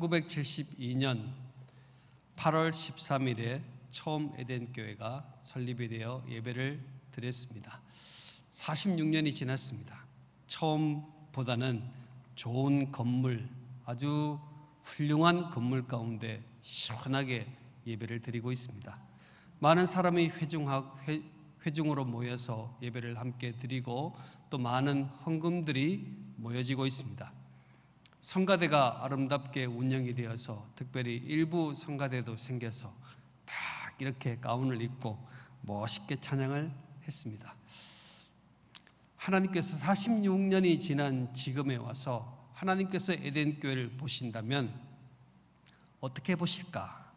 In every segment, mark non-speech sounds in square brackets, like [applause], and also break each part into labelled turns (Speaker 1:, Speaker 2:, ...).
Speaker 1: 1972년 8월 13일에 처음 에덴 교회가 설립이 되어 예배를 드렸습니다. 46년이 지났습니다. 처음보다는 좋은 건물, 아주 훌륭한 건물 가운데 시원하게 예배를 드리고 있습니다. 많은 사람이 회중학, 회, 회중으로 모여서 예배를 함께 드리고 또 많은 헌금들이 모여지고 있습니다. 성가대가 아름답게 운영이 되어서 특별히 일부 성가대도 생겨서 딱 이렇게 가운을 입고 멋있게 찬양을 했습니다. 하나님께서 46년이 지난 지금에 와서 하나님께서 에덴 교회를 보신다면 어떻게 보실까?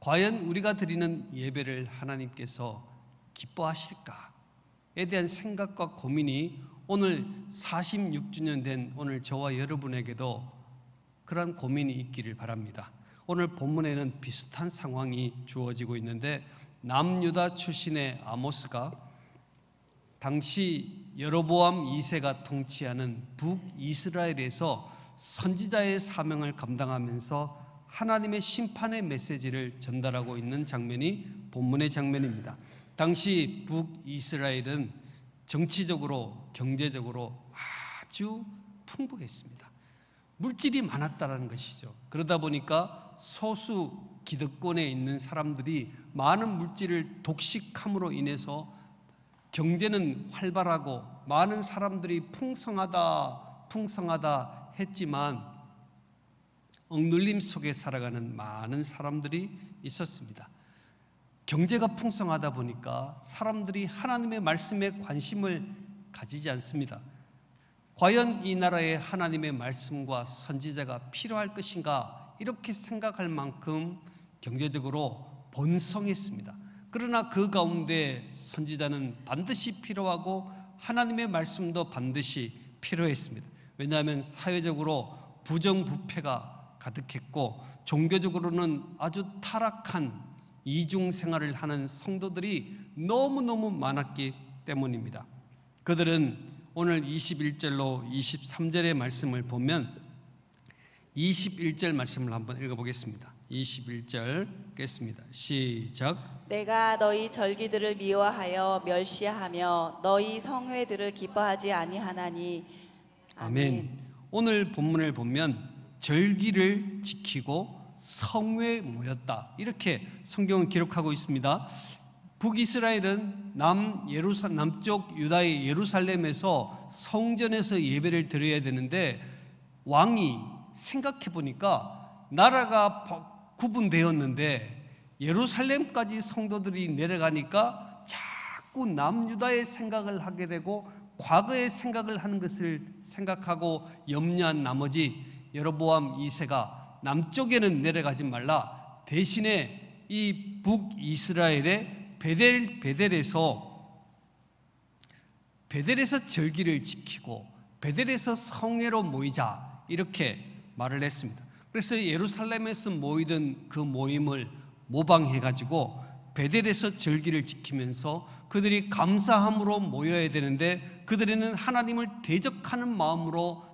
Speaker 1: 과연 우리가 드리는 예배를 하나님께서 기뻐하실까에 대한 생각과 고민이 오늘 46주년 된 오늘 저와 여러분에게도 그러한 고민이 있기를 바랍니다. 오늘 본문에는 비슷한 상황이 주어지고 있는데 남유다 출신의 아모스가 당시 여로보암 2세가 통치하는 북이스라엘에서 선지자의 사명을 감당하면서 하나님의 심판의 메시지를 전달하고 있는 장면이 본문의 장면입니다. 당시 북이스라엘은 정치적으로 경제적으로 아주 풍부했습니다. 물질이 많았다는 것이죠. 그러다 보니까 소수 기득권에 있는 사람들이 많은 물질을 독식함으로 인해서 경제는 활발하고 많은 사람들이 풍성하다 풍성하다 했지만 억눌림 속에 살아가는 많은 사람들이 있었습니다. 경제가 풍성하다 보니까 사람들이 하나님의 말씀에 관심을 가지지 않습니다. 과연 이 나라에 하나님의 말씀과 선지자가 필요할 것인가 이렇게 생각할 만큼 경제적으로 번성했습니다. 그러나 그 가운데 선지자는 반드시 필요하고 하나님의 말씀도 반드시 필요했습니다. 왜냐하면 사회적으로 부정부패가 가득했고 종교적으로는 아주 타락한 이중 생활을 하는 성도들이 너무너무 많았기 때문입니다. 그들은 오늘 21절로 23절의 말씀을 보면 21절 말씀을 한번 읽어보겠습니다. 21절 겠습니다. 시작.
Speaker 2: 내가 너희 절기들을 미워하여 멸시하며 너희 성회들을 기뻐하지 아니하나니. 아멘.
Speaker 1: 아멘. 오늘 본문을 보면 절기를 지키고 성회 모였다. 이렇게 성경은 기록하고 있습니다. 북이스라엘은 남 예루사 남쪽 유다의 예루살렘에서 성전에서 예배를 드려야 되는데 왕이 생각해 보니까 나라가 구분되었는데 예루살렘까지 성도들이 내려가니까 자꾸 남유다의 생각을 하게 되고 과거의 생각을 하는 것을 생각하고 염려한 나머지 여로보암 2세가 남쪽에는 내려가지 말라 대신에 이 북이스라엘의 베델, 베델에서 베델에서 절기를 지키고 베델에서 성회로 모이자 이렇게 말을 했습니다 그래서 예루살렘에서 모이던 그 모임을 모방해가지고 베델에서 절기를 지키면서 그들이 감사함으로 모여야 되는데 그들에는 하나님을 대적하는 마음으로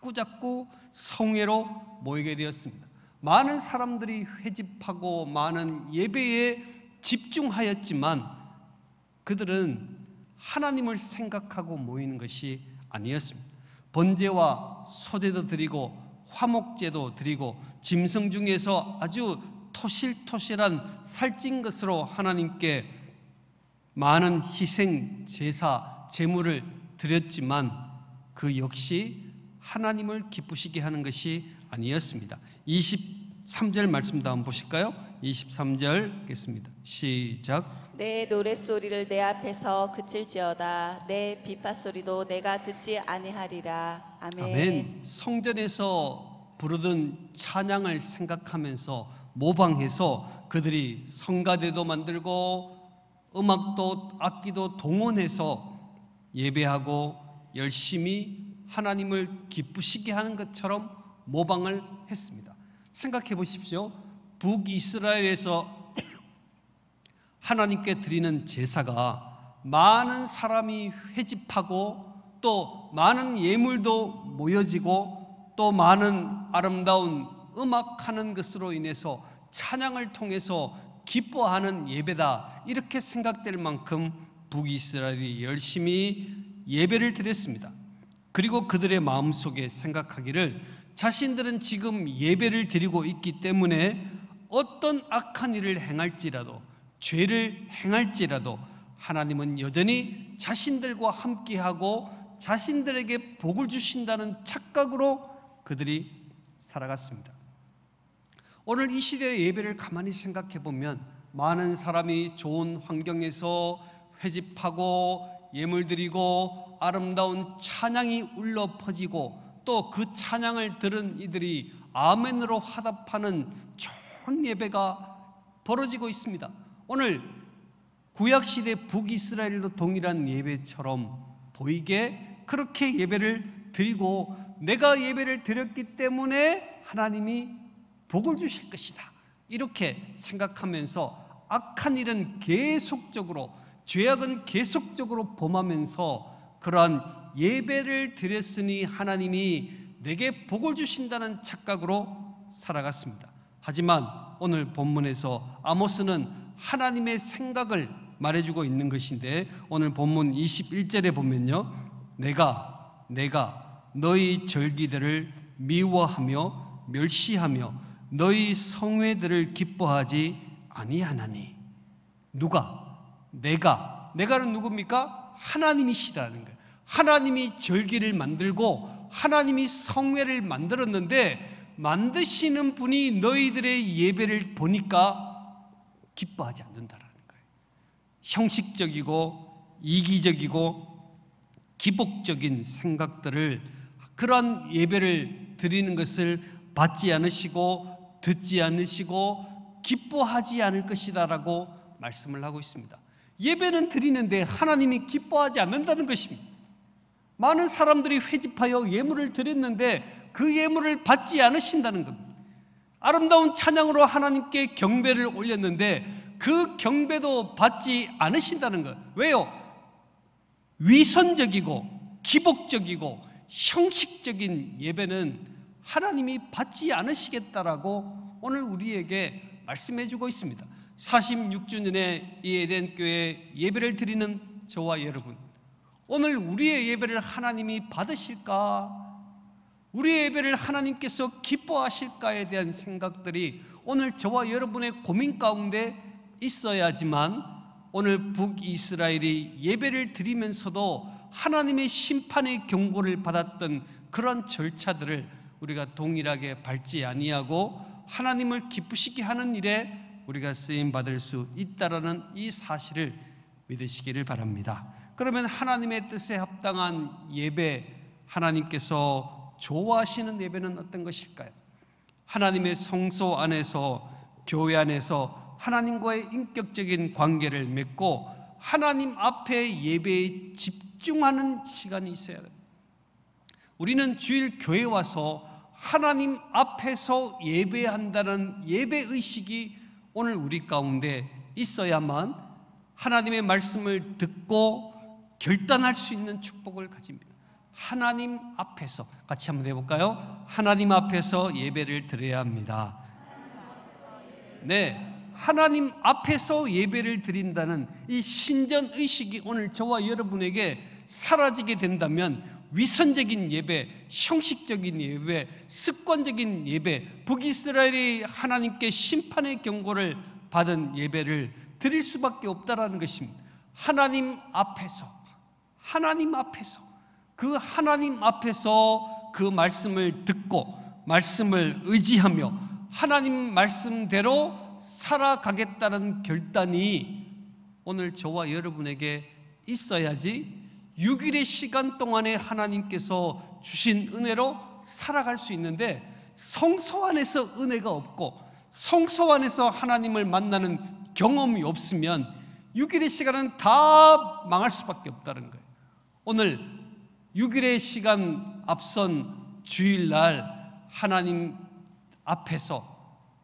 Speaker 1: 자꾸자꾸 성회로 모이게 되었습니다. 많은 사람들이 회집하고 많은 예배에 집중하였지만 그들은 하나님을 생각하고 모이는 것이 아니었습니다. 번제와 소제도 드리고 화목제도 드리고 짐승 중에서 아주 토실토실한 살찐 것으로 하나님께 많은 희생 제사 제물을 드렸지만 그 역시 하나님을 기쁘시게 하는 것이 아니었습니다. 23절 말씀도 한 보실까요? 23절 읽겠습니다. 시작.
Speaker 2: 내 노래 소리를 내 앞에서 그칠지어다. 내 비파 소리도 내가 듣지 아니하리라. 아멘. 아멘.
Speaker 1: 성전에서 부르던 찬양을 생각하면서 모방해서 그들이 성가대도 만들고 음악도 악기도 동원해서 예배하고 열심히 하나님을 기쁘시게 하는 것처럼 모방을 했습니다. 생각해 보십시오. 북이스라엘에서 [coughs] 하나님께 드리는 제사가 많은 사람이 회집하고 또 많은 예물도 모여지고 또 많은 아름다운 음악하는 것으로 인해서 찬양을 통해서 기뻐하는 예배다 이렇게 생각될 만큼 북이스라엘이 열심히 예배를 드렸습니다. 그리고 그들의 마음속에 생각하기를 자신들은 지금 예배를 드리고 있기 때문에 어떤 악한 일을 행할지라도 죄를 행할지라도 하나님은 여전히 자신들과 함께하고 자신들에게 복을 주신다는 착각으로 그들이 살아갔습니다. 오늘 이 시대의 예배를 가만히 생각해 보면 많은 사람이 좋은 환경에서 회집하고 예물 드리고 아름다운 찬양이 울려 퍼지고 또 그 찬양을 들은 이들이 아멘으로 화답하는 좋은 예배가 벌어지고 있습니다. 오늘 구약 시대 북이스라엘도 동일한 예배처럼 보이게 그렇게 예배를 드리고 내가 예배를 드렸기 때문에 하나님이 복을 주실 것이다. 이렇게 생각하면서 악한 일은 계속적으로 죄악은 계속적으로 범하면서 그러한 예배를 드렸으니 하나님이 내게 복을 주신다는 착각으로 살아갔습니다. 하지만 오늘 본문에서 아모스는 하나님의 생각을 말해주고 있는 것인데 오늘 본문 21절에 보면요. 내가 내가 너희 절기들을 미워하며 멸시하며 너희 성회들을 기뻐하지 아니하나니 누가 내가 내가는 누굽니까? 하나님이시다는 거예요. 하나님이 절기를 만들고 하나님이 성회를 만들었는데 만드시는 분이 너희들의 예배를 보니까 기뻐하지 않는다라는 거예요. 형식적이고 이기적이고 기복적인 생각들을 그런 예배를 드리는 것을 받지 않으시고 듣지 않으시고 기뻐하지 않을 것이다라고 말씀을 하고 있습니다. 예배는 드리는데 하나님이 기뻐하지 않는다는 것입니다. 많은 사람들이 회집하여 예물을 드렸는데 그 예물을 받지 않으신다는 겁니다. 아름다운 찬양으로 하나님께 경배를 올렸는데 그 경배도 받지 않으신다는 것. 왜요? 위선적이고 기복적이고 형식적인 예배는 하나님이 받지 않으시겠다라고 오늘 우리에게 말씀해 주고 있습니다. 46주년의 이 에덴 교회 예배를 드리는 저와 여러분 오늘 우리의 예배를 하나님이 받으실까? 우리의 예배를 하나님께서 기뻐하실까에 대한 생각들이 오늘 저와 여러분의 고민 가운데 있어야지만 오늘 북이스라엘이 예배를 드리면서도 하나님의 심판의 경고를 받았던 그런 절차들을 우리가 동일하게 밟지 아니하고 하나님을 기쁘시게 하는 일에 우리가 쓰임 받을 수 있다라는 이 사실을 믿으시기를 바랍니다. 그러면 하나님의 뜻에 합당한 예배, 하나님께서 좋아하시는 예배는 어떤 것일까요? 하나님의 성소 안에서 교회 안에서 하나님과의 인격적인 관계를 맺고 하나님 앞에 예배에 집중하는 시간이 있어야 돼요. 우리는 주일 교회 와서 하나님 앞에서 예배한다는 예배 의식이 오늘 우리 가운데 있어야만 하나님의 말씀을 듣고 결단할 수 있는 축복을 가집니다. 하나님 앞에서 같이 한번 해볼까요? 하나님 앞에서 예배를 드려야 합니다. 네. 하나님 앞에서 예배를 드린다는 이 신전 의식이 오늘 저와 여러분에게 사라지게 된다면 위선적인 예배, 형식적인 예배, 습관적인 예배, 북이스라엘이 하나님께 심판의 경고를 받은 예배를 드릴 수밖에 없다라는 것입니다. 하나님 앞에서, 하나님 앞에서, 그 하나님 앞에서 그 말씀을 듣고, 말씀을 의지하며, 하나님 말씀대로 살아가겠다는 결단이 오늘 저와 여러분에게 있어야지 6일의 시간 동안에 하나님께서 주신 은혜로 살아갈 수 있는데 성소 안에서 은혜가 없고 성소 안에서 하나님을 만나는 경험이 없으면 6일의 시간은 다 망할 수밖에 없다는 거예요. 오늘 6일의 시간 앞선 주일날 하나님 앞에서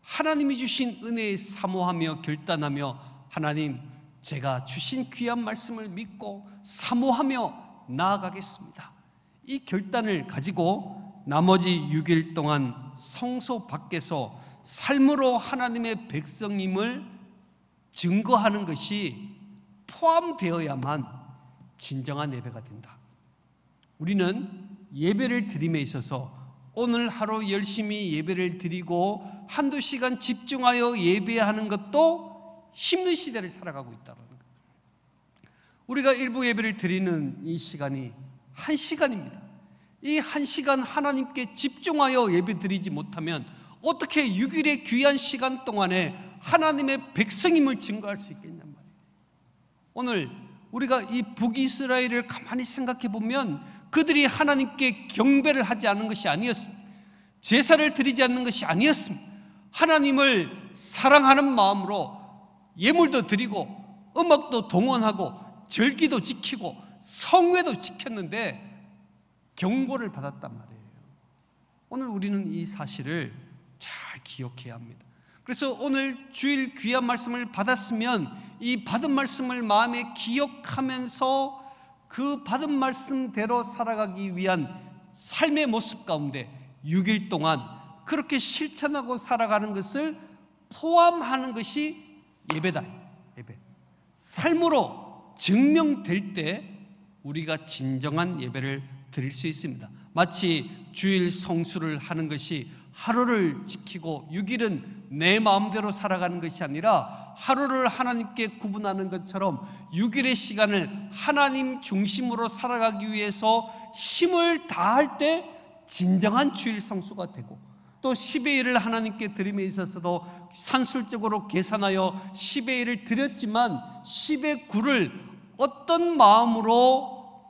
Speaker 1: 하나님이 주신 은혜에 사모하며 결단하며 하나님 제가 주신 귀한 말씀을 믿고 사모하며 나아가겠습니다. 이 결단을 가지고 나머지 6일 동안 성소 밖에서 삶으로 하나님의 백성임을 증거하는 것이 포함되어야만 진정한 예배가 된다. 우리는 예배를 드림에 있어서 오늘 하루 열심히 예배를 드리고 한두 시간 집중하여 예배하는 것도 힘든 시대를 살아가고 있다는 우리가 일부 예배를 드리는 이 시간이 한 시간입니다. 이 한 시간 하나님께 집중하여 예배 드리지 못하면 어떻게 6일의 귀한 시간 동안에 하나님의 백성임을 증거할 수 있겠냔 말이에요. 오늘 우리가 이 북이스라엘을 가만히 생각해 보면 그들이 하나님께 경배를 하지 않은 것이 아니었습니다. 제사를 드리지 않는 것이 아니었습니다. 하나님을 사랑하는 마음으로 예물도 드리고 음악도 동원하고 절기도 지키고 성회도 지켰는데 경고를 받았단 말이에요. 오늘 우리는 이 사실을 잘 기억해야 합니다. 그래서 오늘 주일 귀한 말씀을 받았으면 이 받은 말씀을 마음에 기억하면서 그 받은 말씀대로 살아가기 위한 삶의 모습 가운데 6일 동안 그렇게 실천하고 살아가는 것을 포함하는 것이 예배다. 예배. 삶으로 증명될 때 우리가 진정한 예배를 드릴 수 있습니다. 마치 주일 성수를 하는 것이 하루를 지키고 6일은 내 마음대로 살아가는 것이 아니라 하루를 하나님께 구분하는 것처럼 6일의 시간을 하나님 중심으로 살아가기 위해서 힘을 다할 때 진정한 주일 성수가 되고 또1 0 일을 하나님께 드림에 있어서도 산술적으로 계산하여 10의 1을 드렸지만 10의 9를 어떤 마음으로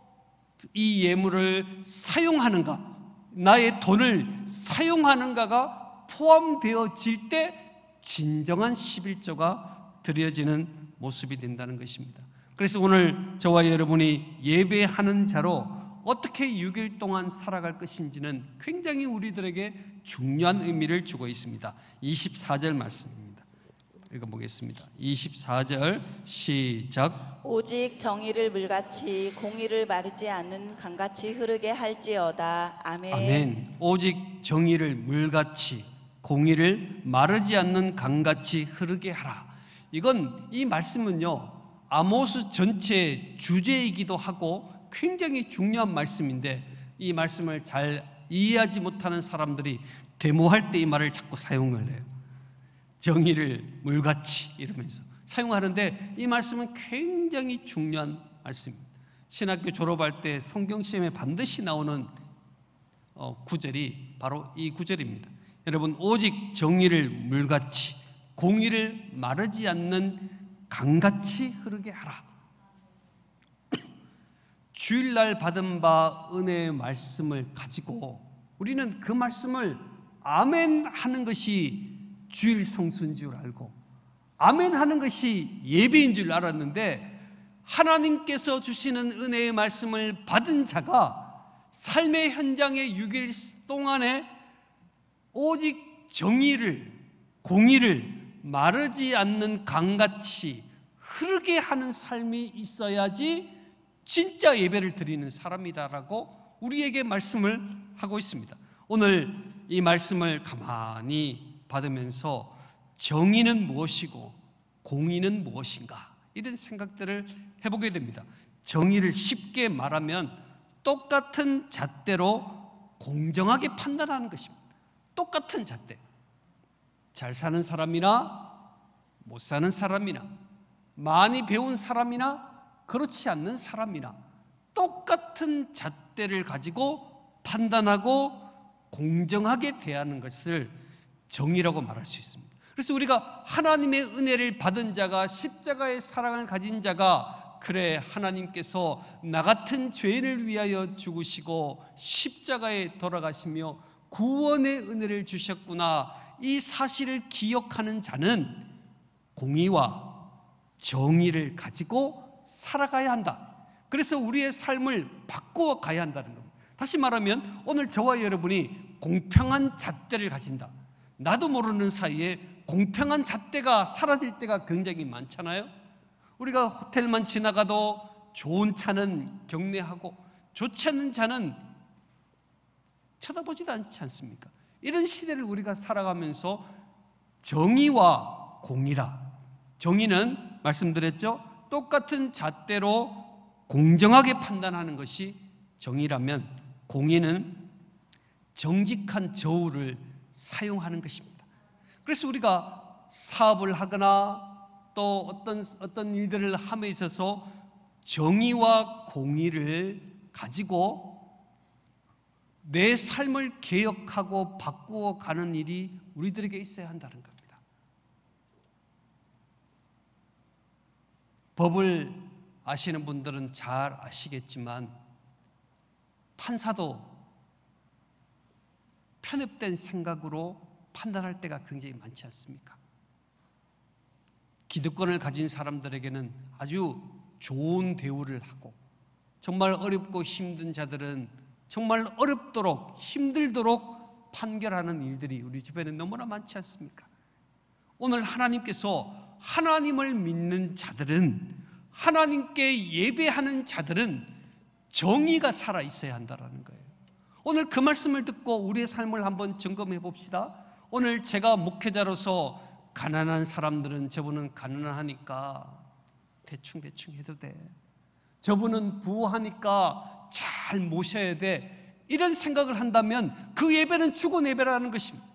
Speaker 1: 이 예물을 사용하는가 나의 돈을 사용하는가가 포함되어질 때 진정한 11조가 드려지는 모습이 된다는 것입니다 그래서 오늘 저와 여러분이 예배하는 자로 어떻게 6일 동안 살아갈 것인지는 굉장히 우리들에게 중요한 의미를 주고 있습니다. 24절 말씀입니다. 읽어보겠습니다. 24절 시작.
Speaker 2: 오직 정의를 물같이 공의를 마르지 않는 강같이 흐르게 할지어다. 아멘. 아멘.
Speaker 1: 오직 정의를 물같이 공의를 마르지 않는 강같이 흐르게 하라. 이건 이 말씀은요. 아모스 전체 주제이기도 하고 굉장히 중요한 말씀인데 이 말씀을 잘 이해하지 못하는 사람들이 데모할 때 이 말을 자꾸 사용을 해요. 정의를 물같이 이러면서 사용하는데 이 말씀은 굉장히 중요한 말씀입니다. 신학교 졸업할 때 성경 시험에 반드시 나오는 어, 구절이 바로 이 구절입니다. 여러분 오직 정의를 물같이 공의를 마르지 않는 강같이 흐르게 하라. 주일날 받은 바 은혜의 말씀을 가지고 우리는 그 말씀을 아멘 하는 것이 주일 성수인 줄 알고 아멘 하는 것이 예배인 줄 알았는데 하나님께서 주시는 은혜의 말씀을 받은 자가 삶의 현장에 6일 동안에 오직 정의를 공의를 마르지 않는 강같이 흐르게 하는 삶이 있어야지 진짜 예배를 드리는 사람이다라고 우리에게 말씀을 하고 있습니다. 오늘 이 말씀을 가만히 받으면서 정의는 무엇이고 공의는 무엇인가 이런 생각들을 해보게 됩니다. 정의를 쉽게 말하면 똑같은 잣대로 공정하게 판단하는 것입니다. 똑같은 잣대. 잘 사는 사람이나 못 사는 사람이나 많이 배운 사람이나 그렇지 않는 사람이나 똑같은 잣대를 가지고 판단하고 공정하게 대하는 것을 정의라고 말할 수 있습니다. 그래서 우리가 하나님의 은혜를 받은 자가 십자가의 사랑을 가진 자가 그래 하나님께서 나 같은 죄인을 위하여 죽으시고 십자가에 돌아가시며 구원의 은혜를 주셨구나 이 사실을 기억하는 자는 공의와 정의를 가지고 살아가야 한다. 그래서 우리의 삶을 바꾸어 가야 한다는 겁니다. 다시 말하면 오늘 저와 여러분이 공평한 잣대를 가진다. 나도 모르는 사이에 공평한 잣대가 사라질 때가 굉장히 많잖아요. 우리가 호텔만 지나가도 좋은 차는 경례하고 좋지 않은 차는 쳐다보지도 않지 않습니까? 이런 시대를 우리가 살아가면서 정의와 공의라. 정의는 말씀드렸죠? 똑같은 잣대로 공정하게 판단하는 것이 정의라면 공의는 정직한 저울을 사용하는 것입니다. 그래서 우리가 사업을 하거나 또 어떤 어떤 일들을 함에 있어서 정의와 공의를 가지고 내 삶을 개혁하고 바꾸어 가는 일이 우리들에게 있어야 한다는 것. 법을 아시는 분들은 잘 아시겠지만 판사도 편협된 생각으로 판단할 때가 굉장히 많지 않습니까? 기득권을 가진 사람들에게는 아주 좋은 대우를 하고 정말 어렵고 힘든 자들은 정말 어렵도록 힘들도록 판결하는 일들이 우리 주변에 너무나 많지 않습니까? 오늘 하나님께서 하나님을 믿는 자들은 하나님께 예배하는 자들은 정의가 살아 있어야 한다라는 거예요. 오늘 그 말씀을 듣고 우리의 삶을 한번 점검해 봅시다. 오늘 제가 목회자로서 가난한 사람들은 저분은 가난하니까 대충 대충 해도 돼. 저분은 부하니까 잘 모셔야 돼. 이런 생각을 한다면 그 예배는 죽은 예배라는 것입니다.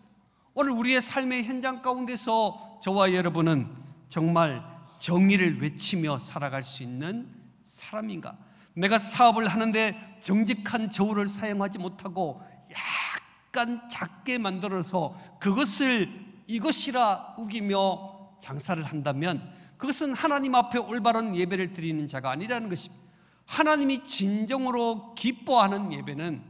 Speaker 1: 오늘 우리의 삶의 현장 가운데서 저와 여러분은 정말 정의를 외치며 살아갈 수 있는 사람인가? 내가 사업을 하는데 정직한 저울을 사용하지 못하고 약간 작게 만들어서 그것을 이것이라 우기며 장사를 한다면 그것은 하나님 앞에 올바른 예배를 드리는 자가 아니라는 것입니다. 하나님이 진정으로 기뻐하는 예배는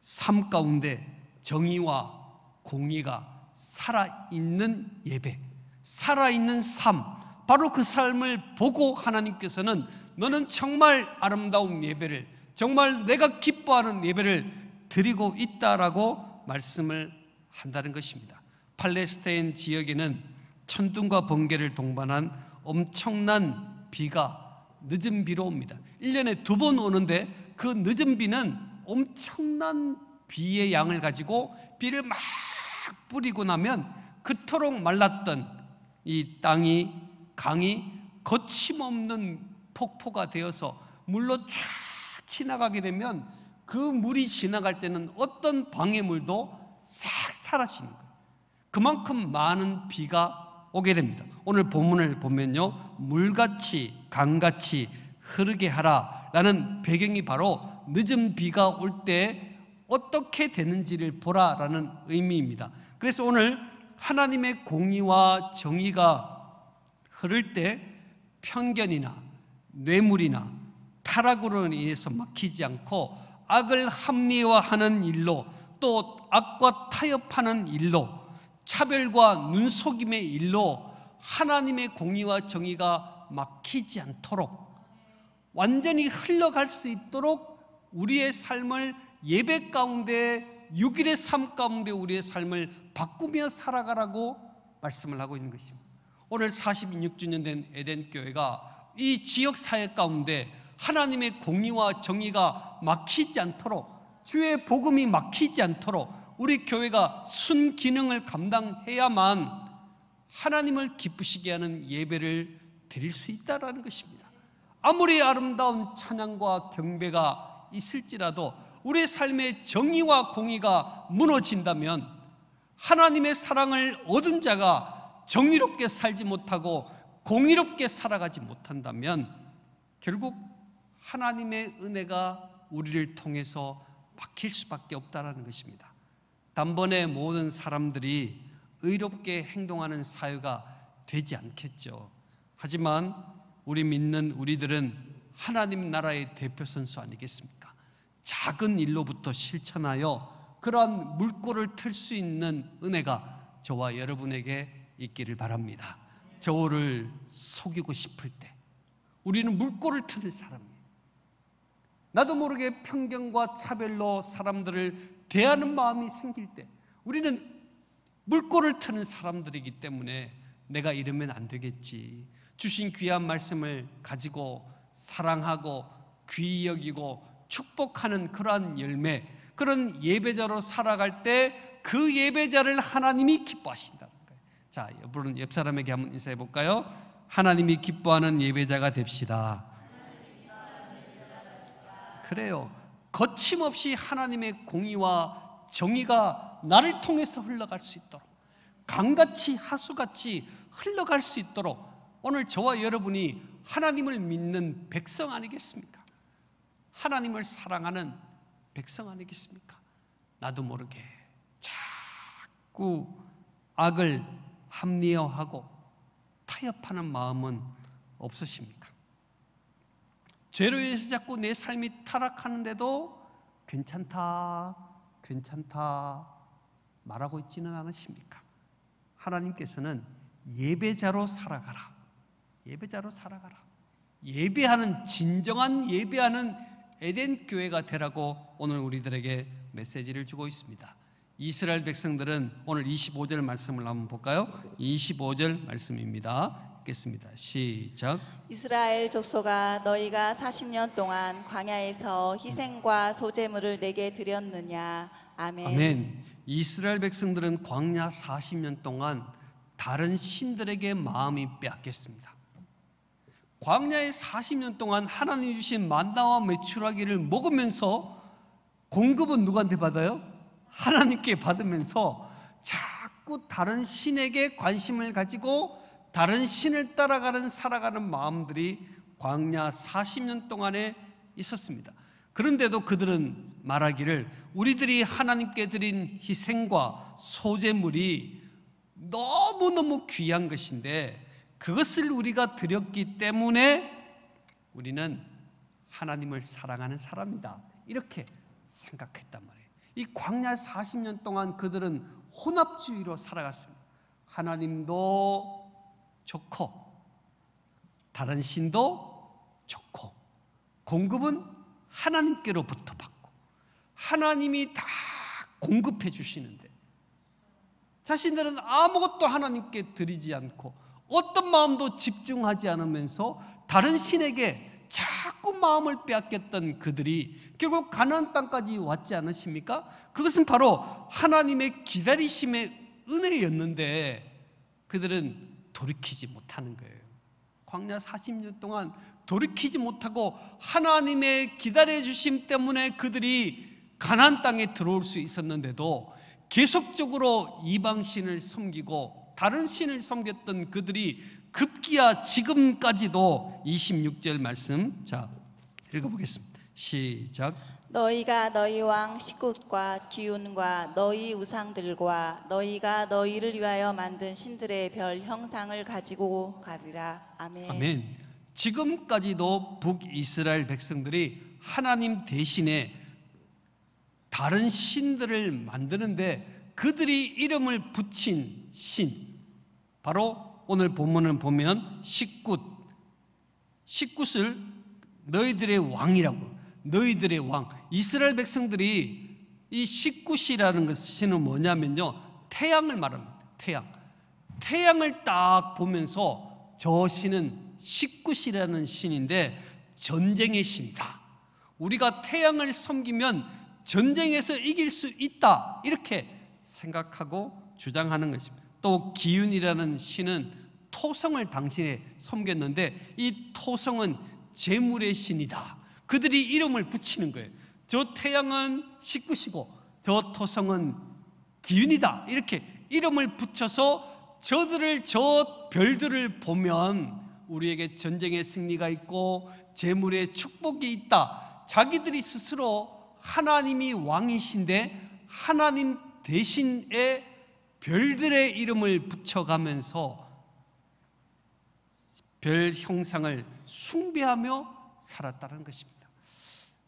Speaker 1: 삶 가운데 정의와 공의가 살아있는 예배. 살아있는 삶, 바로 그 삶을 보고 하나님께서는 너는 정말 아름다운 예배를, 정말 내가 기뻐하는 예배를 드리고 있다라고 말씀을 한다는 것입니다. 팔레스타인 지역에는 천둥과 번개를 동반한 엄청난 비가 늦은 비로 옵니다. 1년에 두 번 오는데 그 늦은 비는 엄청난 비의 양을 가지고 비를 막 뿌리고 나면 그토록 말랐던 이 땅이 강이 거침없는 폭포가 되어서 물로 쫙 지나가게 되면 그 물이 지나갈 때는 어떤 방해물도 싹 사라지는 거예요. 그만큼 많은 비가 오게 됩니다. 오늘 본문을 보면요. 물같이 강같이 흐르게 하라 라는 배경이 바로 늦은 비가 올 때 어떻게 되는지를 보라라는 의미입니다. 그래서 오늘 하나님의 공의와 정의가 흐를 때 편견이나 뇌물이나 타락으로 인해서 막히지 않고 악을 합리화하는 일로 또 악과 타협하는 일로 차별과 눈속임의 일로 하나님의 공의와 정의가 막히지 않도록 완전히 흘러갈 수 있도록 우리의 삶을 예배 가운데 6일의 삶 가운데 우리의 삶을 바꾸며 살아가라고 말씀을 하고 있는 것입니다. 오늘 46주년 된 에덴 교회가 이 지역 사회 가운데 하나님의 공의와 정의가 막히지 않도록 주의 복음이 막히지 않도록 우리 교회가 순 기능을 감당해야만 하나님을 기쁘시게 하는 예배를 드릴 수있다는 것입니다. 아무리 아름다운 찬양과 경배가 있을지라도 우리 삶의 정의와 공의가 무너진다면 하나님의 사랑을 얻은 자가 정의롭게 살지 못하고 공의롭게 살아가지 못한다면 결국 하나님의 은혜가 우리를 통해서 막힐 수밖에 없다는 것입니다. 단번에 모든 사람들이 의롭게 행동하는 사유가 되지 않겠죠. 하지만 우리 믿는 우리들은 하나님 나라의 대표 선수 아니겠습니까? 작은 일로부터 실천하여 그러한 물꼬를 틀 수 있는 은혜가 저와 여러분에게 있기를 바랍니다. 저울 속이고 싶을 때 우리는 물꼬를 틀 사람이에요. 나도 모르게 편견과 차별로 사람들을 대하는 마음이 생길 때 우리는 물꼬를 트는 사람들이기 때문에 내가 이러면 안 되겠지. 주신 귀한 말씀을 가지고 사랑하고 귀히 여기고 축복하는 그러한 열매, 그런 예배자로 살아갈 때 그 예배자를 하나님이 기뻐하신다는 거예요. 자, 옆으로옆 사람에게 한번 인사해 볼까요? 하나님이 기뻐하는 예배자가 됩시다. 그래요. 거침없이 하나님의 공의와 정의가 나를 통해서 흘러갈 수 있도록 강같이 하수같이 흘러갈 수 있도록 오늘 저와 여러분이 하나님을 믿는 백성 아니겠습니까? 하나님을 사랑하는 백성 아니겠습니까? 나도 모르게 자꾸 악을 합리화하고 타협하는 마음은 없으십니까? 죄로 인해서 자꾸 내 삶이 타락하는데도 괜찮다, 괜찮다 말하고 있지는 않으십니까? 하나님께서는 예배자로 살아가라. 예배자로 살아가라. 예배하는 진정한 예배하는 에덴 교회가 되라고 오늘 우리들에게 메시지를 주고 있습니다. 이스라엘 백성들은 오늘 25절 말씀을 한번 볼까요? 25절 말씀입니다. 읽겠습니다. 시작.
Speaker 2: 이스라엘 족속아 너희가 40년 동안 광야에서 희생과 소제물을 내게 드렸느냐. 아멘. 아멘.
Speaker 1: 이스라엘 백성들은 광야 40년 동안 다른 신들에게 마음이 빼앗겼습니다. 광야의 40년 동안 하나님 주신 만나와 메추라기를 먹으면서 공급은 누구한테 받아요? 하나님께 받으면서 자꾸 다른 신에게 관심을 가지고 다른 신을 따라가는 살아가는 마음들이 광야 40년 동안에 있었습니다. 그런데도 그들은 말하기를 우리들이 하나님께 드린 희생과 소재물이 너무너무 귀한 것인데 그것을 우리가 드렸기 때문에 우리는 하나님을 사랑하는 사람이다. 이렇게 생각했단 말이에요. 이 광야 40년 동안 그들은 혼합주의로 살아갔습니다. 하나님도 좋고 다른 신도 좋고 공급은 하나님께로부터 받고 하나님이 다 공급해 주시는데 자신들은 아무것도 하나님께 드리지 않고 어떤 마음도 집중하지 않으면서 다른 신에게 자꾸 마음을 빼앗겼던 그들이 결국 가나안 땅까지 왔지 않으십니까? 그것은 바로 하나님의 기다리심의 은혜였는데 그들은 돌이키지 못하는 거예요. 광야 40년 동안 돌이키지 못하고 하나님의 기다려 주심 때문에 그들이 가나 땅에 들어올 수 있었는데도 계속적으로 이방신을 섬기고 다른 신을 섬겼던 그들이 급기야 지금까지도 26절 말씀 자 읽어보겠습니다 시작
Speaker 2: 너희가 너희 왕 식굿과 기운과 너희 우상들과 너희가 너희를 위하여 만든 신들의 별 형상을 가지고 가리라 아멘 아멘
Speaker 1: 지금까지도 북이스라엘 백성들이
Speaker 2: 하나님
Speaker 1: 대신에 다른 신들을 만드는데 그들이 이름을 붙인 신 바로 오늘 본문을 보면 식굿 식굿을 너희들의 왕이라고 너희들의 왕 이스라엘 백성들이 이 식굿이라는 것은 뭐냐면요 태양을 말합니다 태양 태양을 딱 보면서 저 신은 식굿이라는 신인데 전쟁의 신이다 우리가 태양을 섬기면 전쟁에서 이길 수 있다 이렇게 생각하고 주장하는 것입니다. 또 기운이라는 신은 토성을 당신에 섬겼는데 이 토성은 재물의 신이다. 그들이 이름을 붙이는 거예요. 저 태양은 식구시고 저 토성은 기운이다. 이렇게 이름을 붙여서 저들을 저 별들을 보면 우리에게 전쟁의 승리가 있고 재물의 축복이 있다. 자기들이 스스로 하나님이 왕이신데 하나님 대신에 별들의 이름을 붙여가면서 별 형상을 숭배하며 살았다는 것입니다.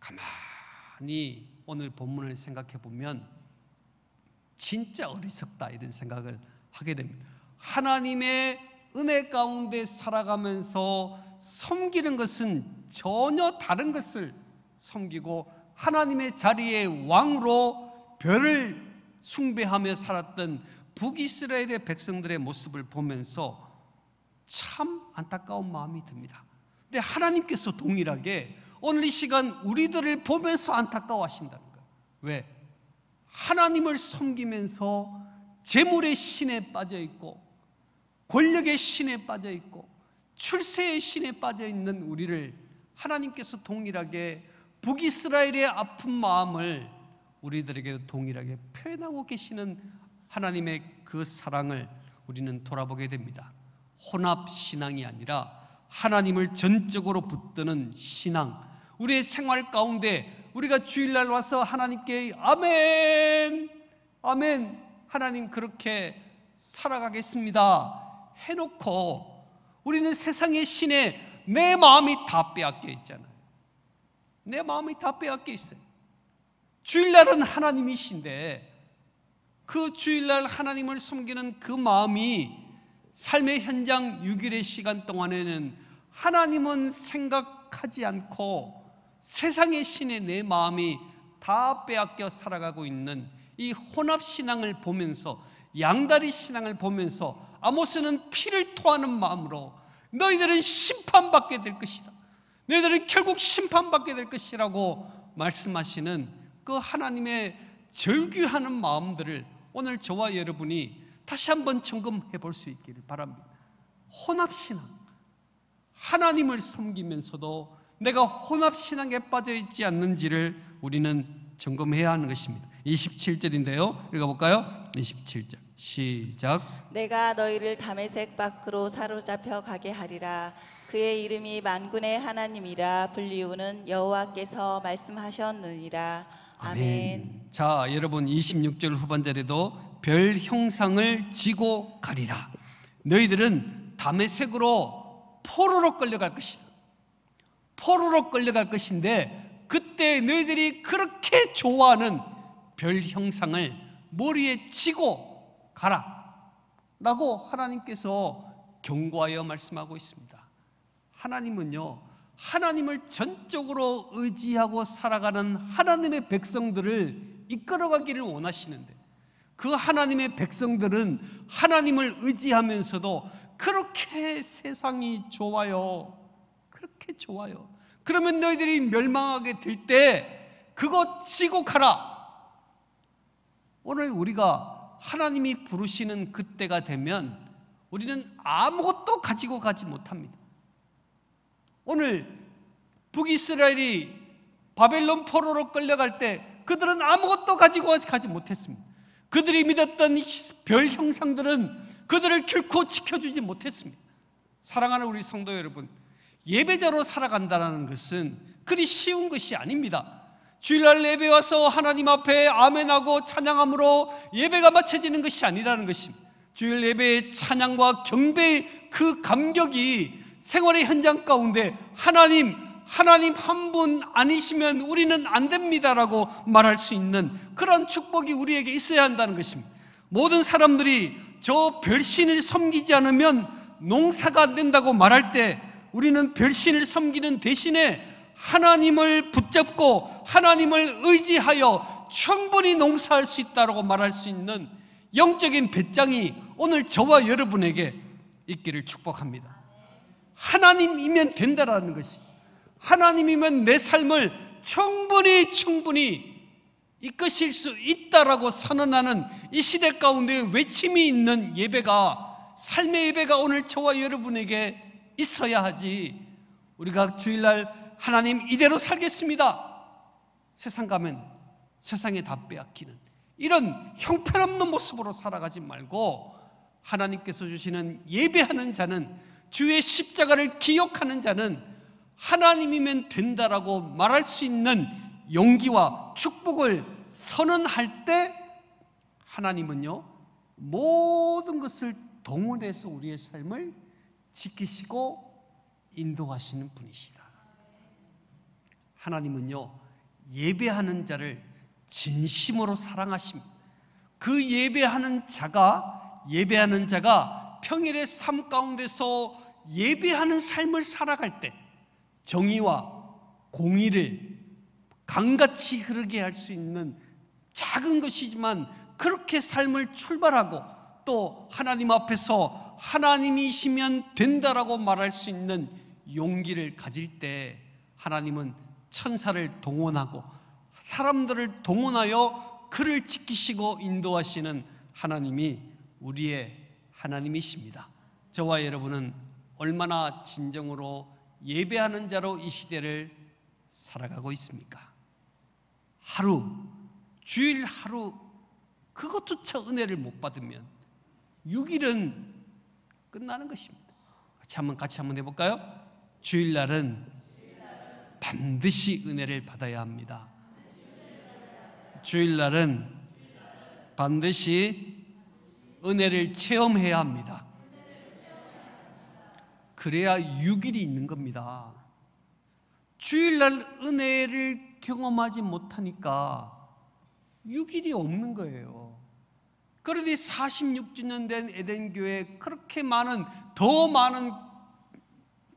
Speaker 1: 가만히 오늘 본문을 생각해 보면 진짜 어리석다 이런 생각을 하게 됩니다. 하나님의 은혜 가운데 살아가면서 섬기는 것은 전혀 다른 것을 섬기고 하나님의 자리에 왕으로 별을 숭배하며 살았던 북이스라엘의 백성들의 모습을 보면서 참 안타까운 마음이 듭니다. 근데 하나님께서 동일하게 오늘 이 시간 우리들을 보면서 안타까워하신다는 거예요. 왜? 하나님을 섬기면서 재물의 신에 빠져 있고 권력의 신에 빠져 있고 출세의 신에 빠져 있는 우리를 하나님께서 동일하게 북이스라엘의 아픈 마음을 우리들에게 동일하게 표현하고 계시는 하나님의 그 사랑을 우리는 돌아보게 됩니다. 혼합 신앙이 아니라 하나님을 전적으로 붙드는 신앙. 우리의 생활 가운데 우리가 주일날 와서 하나님께 아멘, 아멘, 하나님 그렇게 살아가겠습니다. 해놓고 우리는 세상의 신에 내 마음이 다 빼앗겨 있잖아요. 내 마음이 다 빼앗겨 있어요. 주일날은 하나님이신데 그 주일날 하나님을 섬기는 그 마음이 삶의 현장 6일의 시간 동안에는 하나님은 생각하지 않고 세상의 신의 내 마음이 다 빼앗겨 살아가고 있는 이 혼합 신앙을 보면서 양다리 신앙을 보면서 아모스는 피를 토하는 마음으로 너희들은 심판받게 될 것이다. 너희들은 결국 심판받게 될 것이라고 말씀하시는 그 하나님의 절규하는 마음들을 오늘 저와 여러분이 다시 한번 점검해 볼 수 있기를 바랍니다. 혼합신앙. 하나님을 섬기면서도 내가 혼합신앙에 빠져 있지 않는지를 우리는 점검해야 하는 것입니다. 27절인데요. 읽어볼까요? 27절. 시작.
Speaker 2: 내가 너희를 담에색 밖으로 사로잡혀 가게 하리라. 그의 이름이 만군의 하나님이라 불리우는 여호와께서 말씀하셨느니라. 아멘.
Speaker 1: 자, 여러분 26절 후반절에도 별 형상을 지고 가리라. 너희들은 담의 색으로 포로로 끌려갈 것이다. 포로로 끌려갈 것인데 그때 너희들이 그렇게 좋아하는 별 형상을 머리에 치고 가라. 라고 하나님께서 경고하여 말씀하고 있습니다. 하나님은요, 하나님을 전적으로 의지하고 살아가는 하나님의 백성들을 이끌어가기를 원하시는데 그 하나님의 백성들은 하나님을 의지하면서도 그렇게 세상이 좋아요. 그렇게 좋아요. 그러면 너희들이 멸망하게 될 때 그거 지고 가라. 오늘 우리가 하나님이 부르시는 그때가 되면 우리는 아무것도 가지고 가지 못합니다. 오늘 북이스라엘이 바벨론 포로로 끌려갈 때 그들은 아무것도 가지고 가지 못했습니다. 그들이 믿었던 별 형상들은 그들을 결코 지켜주지 못했습니다. 사랑하는 우리 성도 여러분, 예배자로 살아간다는 것은 그리 쉬운 것이 아닙니다. 주일날 예배 와서 하나님 앞에 아멘하고 찬양함으로 예배가 마쳐지는 것이 아니라는 것입니다. 주일 예배의 찬양과 경배의 그 감격이 생활의 현장 가운데 하나님, 하나님 한 분 아니시면 우리는 안 됩니다라고 말할 수 있는 그런 축복이 우리에게 있어야 한다는 것입니다. 모든 사람들이 저 별신을 섬기지 않으면 농사가 안 된다고 말할 때 우리는 별신을 섬기는 대신에 하나님을 붙잡고 하나님을 의지하여 충분히 농사할 수 있다라고 말할 수 있는 영적인 배짱이 오늘 저와 여러분에게 있기를 축복합니다. 하나님이면 된다라는 것이 하나님이면 내 삶을 충분히 충분히 이끄실 수 있다라고 선언하는 이 시대 가운데 외침이 있는 예배가 삶의 예배가 오늘 저와 여러분에게 있어야 하지 우리가 주일날 하나님 이대로 살겠습니다 세상 가면 세상에 다 빼앗기는 이런 형편없는 모습으로 살아가지 말고 하나님께서 주시는 예배하는 자는 주의 십자가를 기억하는 자는 하나님이면 된다라고 말할 수 있는 용기와 축복을 선언할 때 하나님은요 모든 것을 동원해서 우리의 삶을 지키시고 인도하시는 분이시다. 하나님은요 예배하는 자를 진심으로 사랑하십그 예배하는 자가 예배하는 자가 평일의 삶 가운데서 예배하는 삶을 살아갈 때 정의와 공의를 강같이 흐르게 할 수 있는 작은 것이지만 그렇게 삶을 출발하고 또 하나님 앞에서 하나님이시면 된다라고 말할 수 있는 용기를 가질 때 하나님은 천사를 동원하고 사람들을 동원하여 그를 지키시고 인도하시는 하나님이 우리의 하나님이십니다. 저와 여러분은 얼마나 진정으로 예배하는 자로 이 시대를 살아가고 있습니까? 하루, 주일 하루, 그것조차 은혜를 못 받으면 6일은 끝나는 것입니다. 같이 한번 같이 한번 해볼까요? 주일날은 반드시 은혜를 받아야 합니다. 주일날은 반드시 은혜를 체험해야 합니다. 그래야 6일이 있는 겁니다. 주일날 은혜를 경험하지 못하니까 6일이 없는 거예요. 그러니 46주년 된 에덴교회 그렇게 많은, 더 많은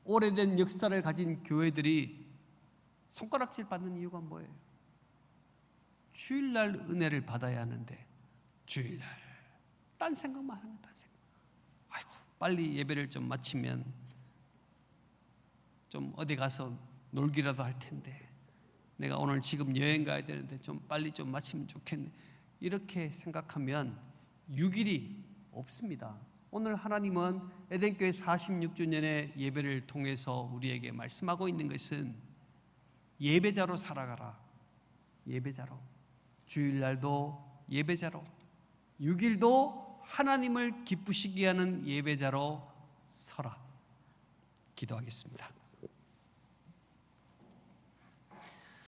Speaker 1: 오래된 역사를 가진 교회들이 손가락질 받는 이유가 뭐예요? 주일날 은혜를 받아야 하는데, 주일날. 딴 생각만 하는 딴 생각. 아이고, 빨리 예배를 좀 마치면 좀 어디 가서 놀기라도 할 텐데 내가 오늘 지금 여행 가야 되는데 좀 빨리 좀 마치면 좋겠네 이렇게 생각하면 6일이 없습니다 오늘 하나님은 에덴교회 46주년의 예배를 통해서 우리에게 말씀하고 있는 것은 예배자로 살아가라 예배자로 주일날도 예배자로 6일도 하나님을 기쁘시게 하는 예배자로 서라 기도하겠습니다